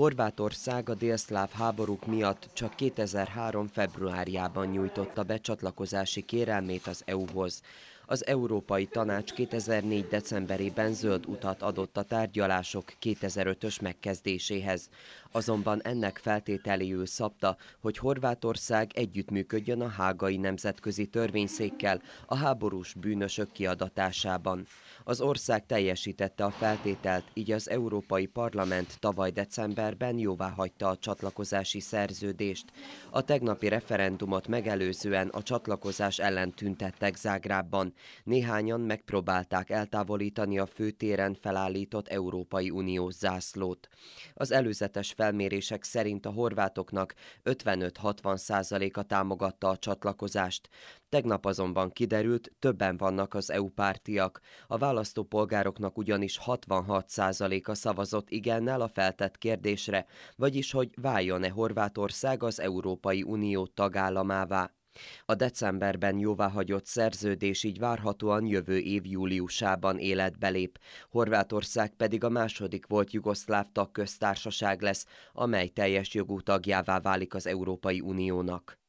Horvátország a délszláv háborúk miatt csak 2003. februárjában nyújtotta be csatlakozási kérelmét az EU-hoz. Az Európai Tanács 2004. decemberében zöld utat adott a tárgyalások 2005-ös megkezdéséhez. Azonban ennek feltételéül szabta, hogy Horvátország együttműködjön a hágai nemzetközi törvényszékkel a háborús bűnösök kiadatásában. Az ország teljesítette a feltételt, így az Európai Parlament tavaly decemberben jóvá hagyta a csatlakozási szerződést. A tegnapi referendumot megelőzően a csatlakozás ellen tüntettek Zágrában. Néhányan megpróbálták eltávolítani a főtéren felállított Európai Uniós zászlót. Az előzetes felmérések szerint a horvátoknak 55-60 százaléka támogatta a csatlakozást. Tegnap azonban kiderült, többen vannak az EU pártiak. A választópolgároknak ugyanis 66 százaléka szavazott igennel a feltett kérdésre, vagyis hogy váljon-e Horvátország az Európai Unió tagállamává. A decemberben jóváhagyott szerződés így várhatóan jövő év júliusában életbe lép, Horvátország pedig a második volt jugoszláv tagköztársaság lesz, amely teljes jogú tagjává válik az Európai Uniónak.